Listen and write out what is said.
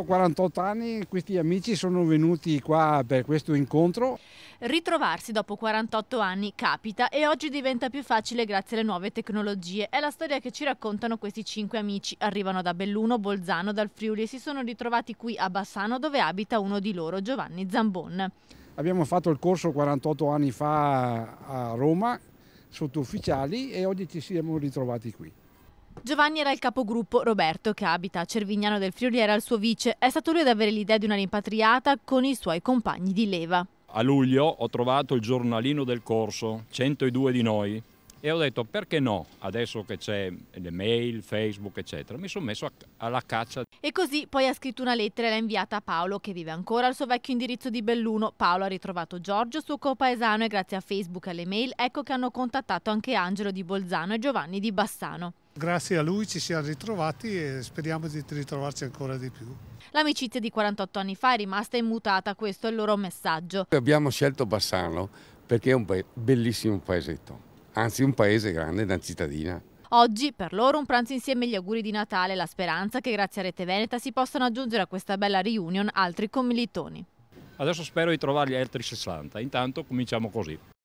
Ho 48 anni, questi amici sono venuti qua per questo incontro. Ritrovarsi dopo 48 anni capita e oggi diventa più facile grazie alle nuove tecnologie. È la storia che ci raccontano questi cinque amici. Arrivano da Belluno, Bolzano, dal Friuli e si sono ritrovati qui a Bassano dove abita uno di loro, Giovanni Zambon. Abbiamo fatto il corso 48 anni fa a Roma sotto ufficiali e oggi ci siamo ritrovati qui. Giovanni era il capogruppo, Roberto, che abita a Cervignano del Friuli, era il suo vice. È stato lui ad avere l'idea di una rimpatriata con i suoi compagni di leva. A luglio ho trovato il giornalino del corso, 102 di noi, e ho detto perché no, adesso che c'è le mail, Facebook, eccetera, mi sono messo alla caccia. E così poi ha scritto una lettera e l'ha inviata a Paolo, che vive ancora al suo vecchio indirizzo di Belluno. Paolo ha ritrovato Giorgio, suo copaesano, e grazie a Facebook e alle mail ecco che hanno contattato anche Angelo di Bolzano e Giovanni di Bassano. Grazie a lui ci siamo ritrovati e speriamo di ritrovarci ancora di più. L'amicizia di 48 anni fa è rimasta immutata, questo è il loro messaggio. Abbiamo scelto Bassano perché è un bellissimo paesetto, anzi un paese grande, una cittadina. Oggi per loro un pranzo insieme gli auguri di Natale e la speranza che grazie a Rete Veneta si possano aggiungere a questa bella reunion altri commilitoni. Adesso spero di trovargli altri 60, intanto cominciamo così.